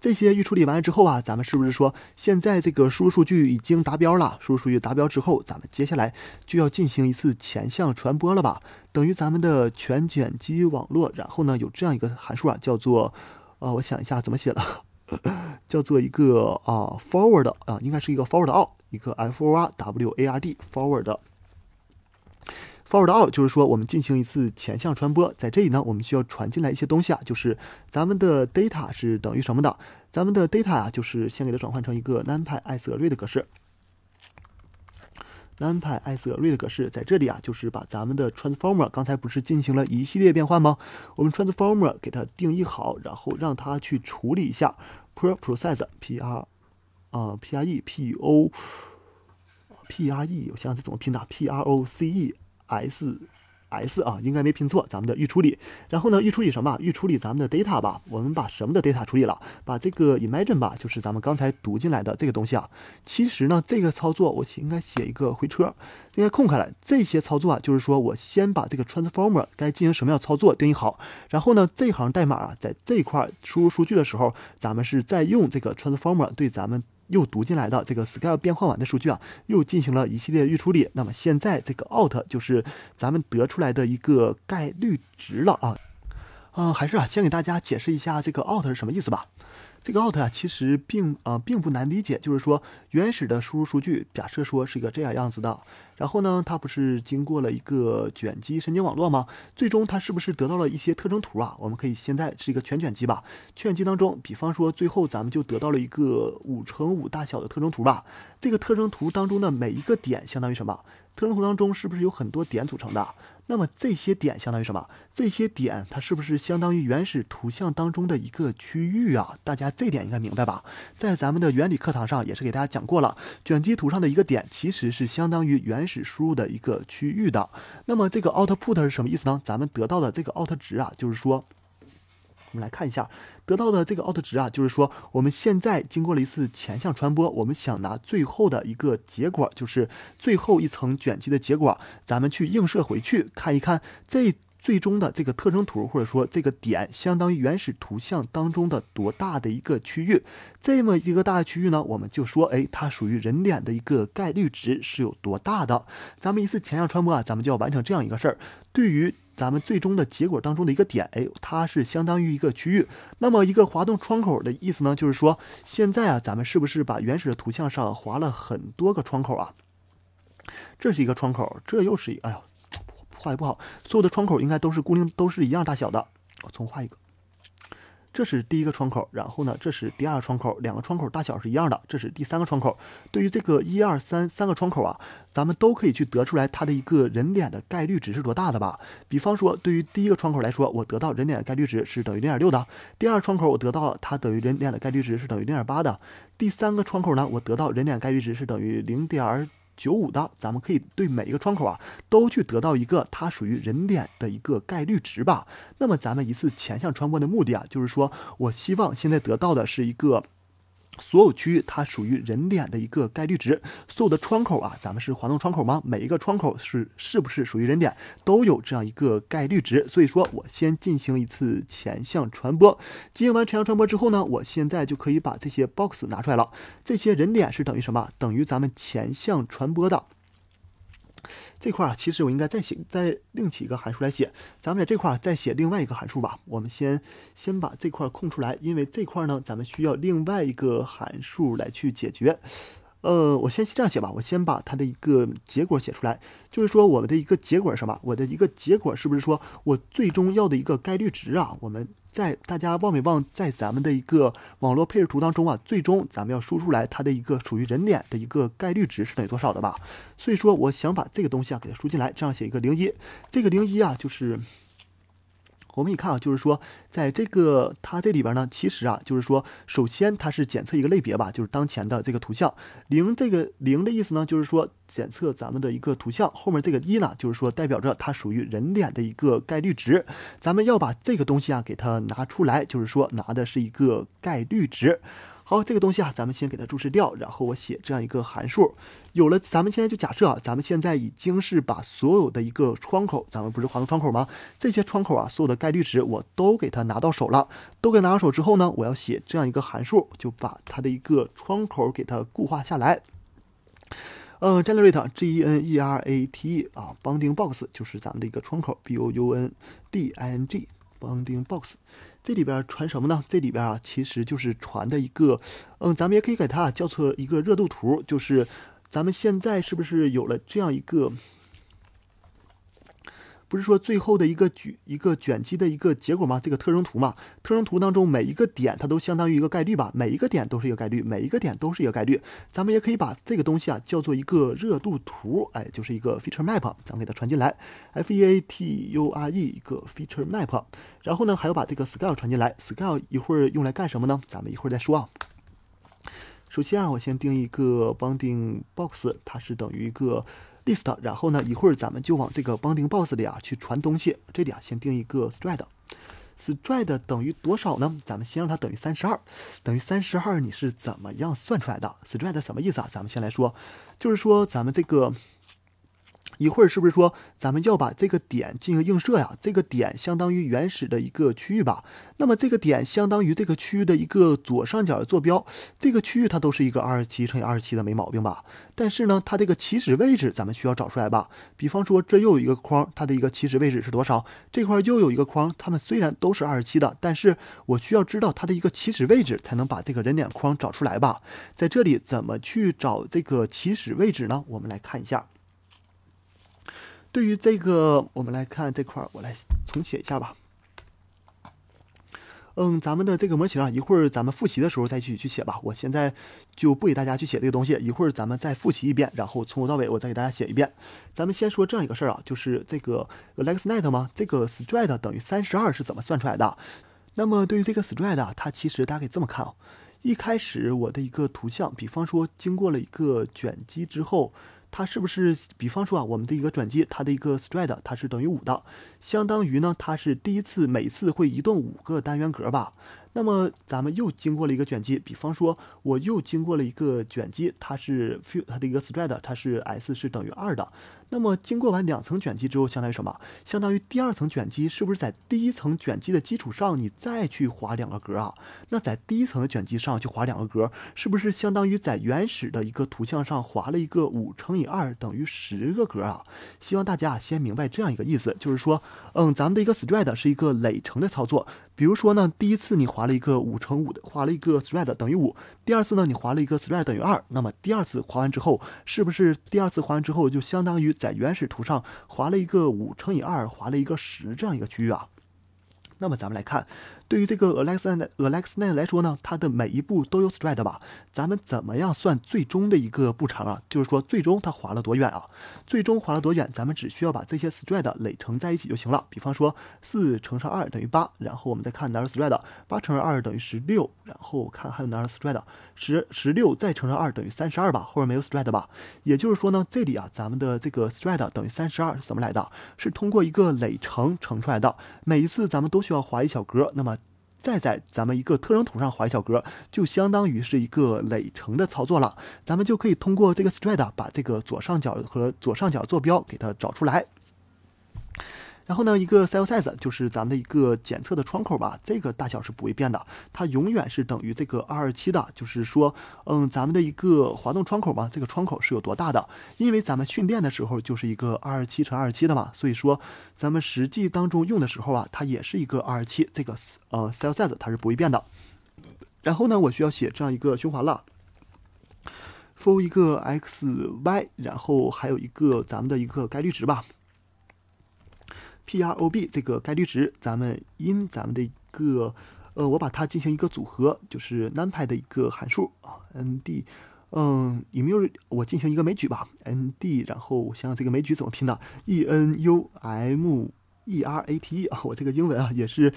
这些预处理完了之后啊，咱们是不是说现在这个输入数据已经达标了？输入数据达标之后，咱们接下来就要进行一次前向传播了吧？等于咱们的全卷积网络，然后呢有这样一个函数啊，叫做，呃，我想一下怎么写了，叫做一个啊 forward 啊，应该是一个 forward out，一个 forward w a r d forward。forward out 就是说我们进行一次前向传播，在这里呢，我们需要传进来一些东西啊，就是咱们的 data 是等于什么的？咱们的 data 啊，就是先给它转换成一个 numpy as r e a 格式。numpy as r e a 格式在这里啊，就是把咱们的 transformer 刚才不是进行了一系列变换吗？我们 transformer 给它定义好，然后让它去处理一下。process p r 啊 p r e p o p r e 我想想怎么拼的？p r o c e s，s 啊，应该没拼错，咱们的预处理。然后呢，预处理什么预处理咱们的 data 吧。我们把什么的 data 处理了？把这个 image i n 吧，就是咱们刚才读进来的这个东西啊。其实呢，这个操作我应该写一个回车，应该空开来。这些操作啊，就是说我先把这个 transformer 该进行什么样操作定义好。然后呢，这行代码啊，在这一块输入数据的时候，咱们是在用这个 transformer 对咱们。又读进来的这个 scale 变换完的数据啊，又进行了一系列预处理，那么现在这个 out 就是咱们得出来的一个概率值了啊，呃，还是啊，先给大家解释一下这个 out 是什么意思吧。这个 out 啊，其实并啊并不难理解，就是说原始的输入数据，假设说是一个这样样子的，然后呢，它不是经过了一个卷积神经网络吗？最终它是不是得到了一些特征图啊？我们可以现在是一个全卷积吧，全卷积当中，比方说最后咱们就得到了一个五乘五大小的特征图吧。这个特征图当中的每一个点相当于什么？特征图当中是不是有很多点组成的？那么这些点相当于什么？这些点它是不是相当于原始图像当中的一个区域啊？大家这点应该明白吧？在咱们的原理课堂上也是给大家讲过了，卷积图上的一个点其实是相当于原始输入的一个区域的。那么这个 output 是什么意思呢？咱们得到的这个 out 值啊，就是说。我们来看一下，得到的这个 out 值啊，就是说我们现在经过了一次前向传播，我们想拿最后的一个结果，就是最后一层卷积的结果，咱们去映射回去看一看，这最终的这个特征图或者说这个点，相当于原始图像当中的多大的一个区域？这么一个大的区域呢，我们就说，哎，它属于人脸的一个概率值是有多大的？咱们一次前向传播啊，咱们就要完成这样一个事儿，对于。咱们最终的结果当中的一个点，哎，它是相当于一个区域。那么一个滑动窗口的意思呢，就是说现在啊，咱们是不是把原始的图像上划了很多个窗口啊？这是一个窗口，这又是一，哎呦，画的不好。所有的窗口应该都是固定，都是一样大小的。我重画一个。这是第一个窗口，然后呢，这是第二个窗口，两个窗口大小是一样的。这是第三个窗口。对于这个一二三三个窗口啊，咱们都可以去得出来它的一个人脸的概率值是多大的吧？比方说，对于第一个窗口来说，我得到人脸的概率值是等于零点六的；第二窗口我得到它等于人脸的概率值是等于零点八的；第三个窗口呢，我得到人脸概率值是等于零点。九五的，咱们可以对每一个窗口啊，都去得到一个它属于人脸的一个概率值吧。那么，咱们一次前向传播的目的啊，就是说我希望现在得到的是一个。所有区域它属于人脸的一个概率值，所有的窗口啊，咱们是滑动窗口吗？每一个窗口是是不是属于人脸，都有这样一个概率值？所以说，我先进行一次前向传播，进行完前向传播之后呢，我现在就可以把这些 box 拿出来了。这些人脸是等于什么？等于咱们前向传播的。这块儿其实我应该再写，再另起一个函数来写。咱们在这块儿再写另外一个函数吧。我们先先把这块空出来，因为这块呢，咱们需要另外一个函数来去解决。呃，我先这样写吧。我先把它的一个结果写出来，就是说我们的一个结果是什么？我的一个结果是不是说我最终要的一个概率值啊？我们。在大家望没望在咱们的一个网络配置图当中啊，最终咱们要输出来它的一个属于人脸的一个概率值是等于多少的吧？所以说我想把这个东西啊给它输进来，这样写一个零一，这个零一啊就是。我们一看啊，就是说，在这个它这里边呢，其实啊，就是说，首先它是检测一个类别吧，就是当前的这个图像零，这个零的意思呢，就是说检测咱们的一个图像，后面这个一呢，就是说代表着它属于人脸的一个概率值。咱们要把这个东西啊给它拿出来，就是说拿的是一个概率值。好，这个东西啊，咱们先给它注释掉。然后我写这样一个函数，有了，咱们现在就假设啊，咱们现在已经是把所有的一个窗口，咱们不是滑动窗口吗？这些窗口啊，所有的概率值我都给它拿到手了，都给拿到手之后呢，我要写这样一个函数，就把它的一个窗口给它固化下来。呃，generate g e n e r a t e 啊，bounding box 就是咱们的一个窗口，b o u n d i n g。bounding box，这里边传什么呢？这里边啊，其实就是传的一个，嗯，咱们也可以给它叫做一个热度图，就是咱们现在是不是有了这样一个。不是说最后的一个卷一个卷积的一个结果吗？这个特征图嘛，特征图当中每一个点它都相当于一个概率吧，每一个点都是一个概率，每一个点都是一个概率。咱们也可以把这个东西啊叫做一个热度图，哎，就是一个 feature map。咱们给它传进来，feature 一个 feature map。然后呢，还要把这个 scale 传进来，scale 一会儿用来干什么呢？咱们一会儿再说啊。首先啊，我先定一个 bounding box，它是等于一个。list，然后呢，一会儿咱们就往这个 bounding boss 里啊去传东西。这里啊，先定一个 stride，stride 等于多少呢？咱们先让它等于三十二，等于三十二，你是怎么样算出来的？stride 什么意思啊？咱们先来说，就是说咱们这个。一会儿是不是说咱们要把这个点进行映射呀？这个点相当于原始的一个区域吧。那么这个点相当于这个区域的一个左上角的坐标。这个区域它都是一个二十七乘以二十七的，没毛病吧？但是呢，它这个起始位置咱们需要找出来吧。比方说，这又有一个框，它的一个起始位置是多少？这块又有一个框，它们虽然都是二十七的，但是我需要知道它的一个起始位置，才能把这个人脸框找出来吧。在这里怎么去找这个起始位置呢？我们来看一下。对于这个，我们来看这块儿，我来重写一下吧。嗯，咱们的这个模型啊，一会儿咱们复习的时候再去去写吧。我现在就不给大家去写这个东西，一会儿咱们再复习一遍，然后从头到尾我再给大家写一遍。咱们先说这样一个事儿啊，就是这个 AlexNet 吗？这个 Stride 等于三十二是怎么算出来的？那么对于这个 Stride，它其实大家可以这么看：啊、一开始我的一个图像，比方说经过了一个卷积之后。它是不是，比方说啊，我们的一个转接，它的一个 stride，它是等于五的，相当于呢，它是第一次每次会移动五个单元格吧。那么咱们又经过了一个卷积，比方说我又经过了一个卷积，它是 f e w 它的一个 stride，它是 s 是等于二的。那么经过完两层卷积之后，相当于什么？相当于第二层卷积是不是在第一层卷积的基础上你再去划两个格啊？那在第一层的卷积上去划两个格，是不是相当于在原始的一个图像上划了一个五乘以二等于十个格啊？希望大家先明白这样一个意思，就是说，嗯，咱们的一个 stride 是一个累乘的操作。比如说呢，第一次你划了一个五乘五的，划了一个 t h r e a d 等于五；第二次呢，你划了一个 t h r e a d 等于二。那么第二次划完之后，是不是第二次划完之后就相当于在原始图上划了一个五乘以二，划了一个十这样一个区域啊？那么咱们来看，对于这个 AlexNet，AlexNet 来说呢，它的每一步都有 stride 吧？咱们怎么样算最终的一个步长啊？就是说最终它滑了多远啊？最终滑了多远？咱们只需要把这些 stride 累乘在一起就行了。比方说四乘上二等于八，然后我们再看哪儿 stride，八乘上二等于十六，然后看还有哪儿 stride，十十六再乘上二等于三十二吧？后面没有 stride 吧？也就是说呢，这里啊，咱们的这个 stride 等于三十二是怎么来的？是通过一个累乘乘出来的。每一次咱们都需需要划一小格，那么再在咱们一个特征图上划一小格，就相当于是一个累乘的操作了。咱们就可以通过这个 stride 把这个左上角和左上角坐标给它找出来。然后呢，一个 cell size 就是咱们的一个检测的窗口吧，这个大小是不会变的，它永远是等于这个二十七的。就是说，嗯，咱们的一个滑动窗口吧，这个窗口是有多大的？因为咱们训练的时候就是一个二十七乘二七的嘛，所以说，咱们实际当中用的时候啊，它也是一个二十七，这个呃 cell size 它是不会变的。然后呢，我需要写这样一个循环了，for 一个 x y，然后还有一个咱们的一个概率值吧。P R O B 这个概率值，咱们因咱们的一个，呃，我把它进行一个组合，就是 n p 的一个函数啊，n d，嗯，e m u，我进行一个枚举吧，n d，然后我想想这个枚举怎么拼的，e n u m e r a t e 啊，我这个英文啊也是。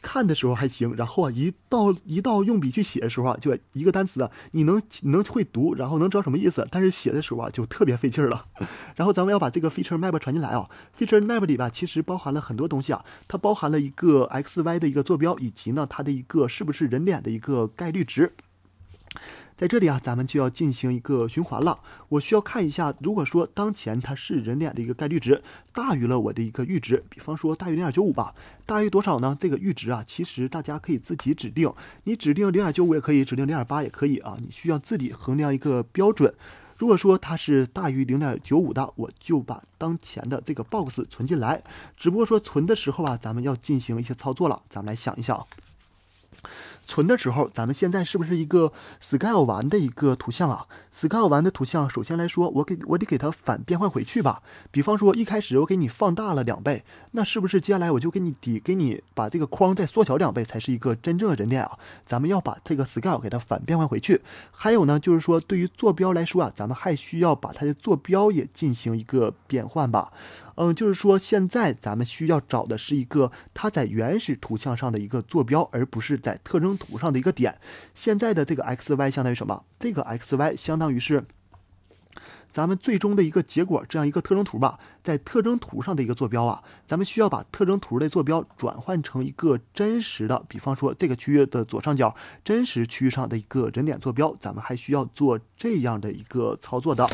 看的时候还行，然后啊，一到一到用笔去写的时候啊，就一个单词啊，你能能会读，然后能知道什么意思，但是写的时候啊，就特别费劲了。然后咱们要把这个 feature map 传进来啊，feature map 里吧，其实包含了很多东西啊，它包含了一个 x y 的一个坐标，以及呢，它的一个是不是人脸的一个概率值。在这里啊，咱们就要进行一个循环了。我需要看一下，如果说当前它是人脸的一个概率值大于了我的一个阈值，比方说大于零点九五吧。大于多少呢？这个阈值啊，其实大家可以自己指定。你指定零点九五也可以，指定零点八也可以啊。你需要自己衡量一个标准。如果说它是大于零点九五的，我就把当前的这个 box 存进来。只不过说存的时候啊，咱们要进行一些操作了。咱们来想一想。存的时候，咱们现在是不是一个 scale 完的一个图像啊？scale 完的图像，首先来说，我给我得给它反变换回去吧。比方说，一开始我给你放大了两倍，那是不是接下来我就给你底给你把这个框再缩小两倍，才是一个真正的人脸啊？咱们要把这个 scale 给它反变换回去。还有呢，就是说对于坐标来说啊，咱们还需要把它的坐标也进行一个变换吧。嗯，就是说现在咱们需要找的是一个它在原始图像上的一个坐标，而不是。在特征图上的一个点，现在的这个 x y 相当于什么？这个 x y 相当于是咱们最终的一个结果这样一个特征图吧，在特征图上的一个坐标啊，咱们需要把特征图的坐标转换成一个真实的，比方说这个区域的左上角真实区域上的一个人点坐标，咱们还需要做这样的一个操作的。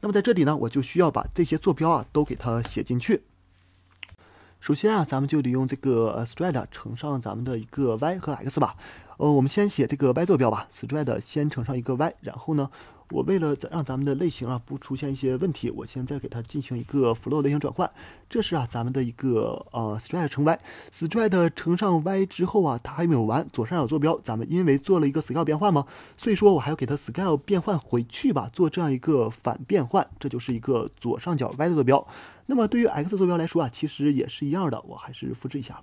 那么在这里呢，我就需要把这些坐标啊都给它写进去。首先啊，咱们就得用这个 stride 乘上咱们的一个 y 和 x 吧。呃，我们先写这个 y 坐标吧。stride 先乘上一个 y，然后呢，我为了让咱们的类型啊不出现一些问题，我先再给它进行一个 f l o w 类型转换。这是啊，咱们的一个呃 stride 乘 y。stride 乘上 y 之后啊，它还没有完，左上角坐标，咱们因为做了一个 scale 变换嘛，所以说，我还要给它 scale 变换回去吧，做这样一个反变换，这就是一个左上角 y 的坐标。那么对于 x 坐标来说啊，其实也是一样的，我还是复制一下。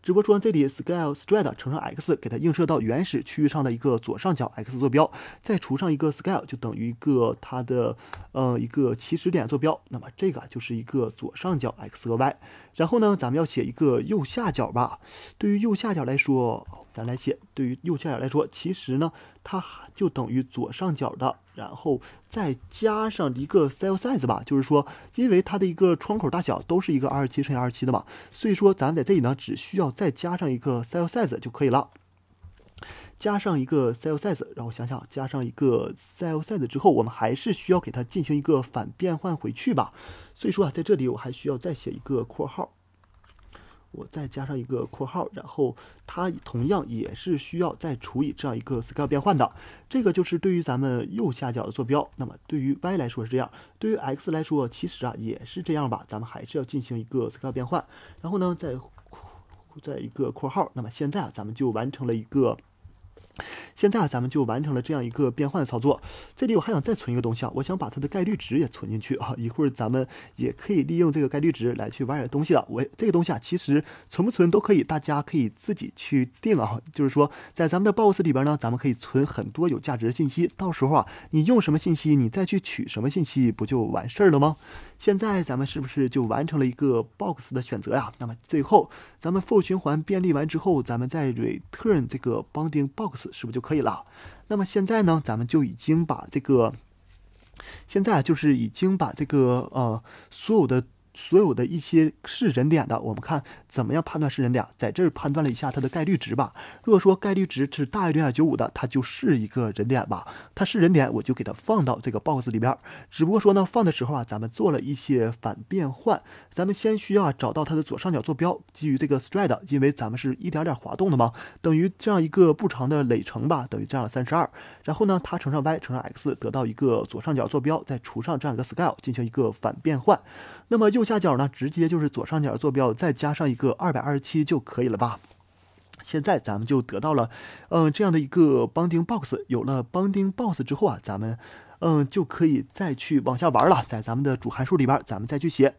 只不过说这里 scale s t r a d 乘上 x，给它映射到原始区域上的一个左上角 x 坐标，再除上一个 scale，就等于一个它的呃一个起始点坐标。那么这个就是一个左上角 x 和 y。然后呢，咱们要写一个右下角吧。对于右下角来说，咱来写。对于右下角来说，其实呢，它就等于左上角的。然后再加上一个 cell size 吧，就是说，因为它的一个窗口大小都是一个二十七乘以二十七的嘛，所以说咱们在这里呢，只需要再加上一个 cell size 就可以了。加上一个 cell size，然后想想，加上一个 cell size 之后，我们还是需要给它进行一个反变换回去吧。所以说啊，在这里我还需要再写一个括号。我再加上一个括号，然后它同样也是需要再除以这样一个 scale 变换的。这个就是对于咱们右下角的坐标，那么对于 y 来说是这样，对于 x 来说，其实啊也是这样吧。咱们还是要进行一个 scale 变换，然后呢再再一个括号。那么现在啊，咱们就完成了一个。现在咱们就完成了这样一个变换的操作。这里我还想再存一个东西啊，我想把它的概率值也存进去啊。一会儿咱们也可以利用这个概率值来去玩点东西了。我这个东西啊，其实存不存都可以，大家可以自己去定啊。就是说，在咱们的 boss 里边呢，咱们可以存很多有价值的信息。到时候啊，你用什么信息，你再去取什么信息，不就完事儿了吗？现在咱们是不是就完成了一个 box 的选择呀？那么最后，咱们 for 循环便利完之后，咱们再 return 这个 bounding box 是不是就可以了？那么现在呢，咱们就已经把这个，现在就是已经把这个呃所有的。所有的一些是人脸的，我们看怎么样判断是人脸在这儿判断了一下它的概率值吧。如果说概率值是大于零点九五的，它就是一个人脸吧？它是人脸，我就给它放到这个 box 里边。只不过说呢，放的时候啊，咱们做了一些反变换。咱们先需要找到它的左上角坐标，基于这个 stride，因为咱们是一点点滑动的嘛，等于这样一个步长的累乘吧，等于这样三十二。然后呢，它乘上 y，乘上 x，得到一个左上角坐标，再除上这样一个 scale 进行一个反变换。那么右。下角呢，直接就是左上角坐标再加上一个二百二十七就可以了吧？现在咱们就得到了，嗯，这样的一个 bounding box。有了 bounding box 之后啊，咱们，嗯，就可以再去往下玩了。在咱们的主函数里边，咱们再去写。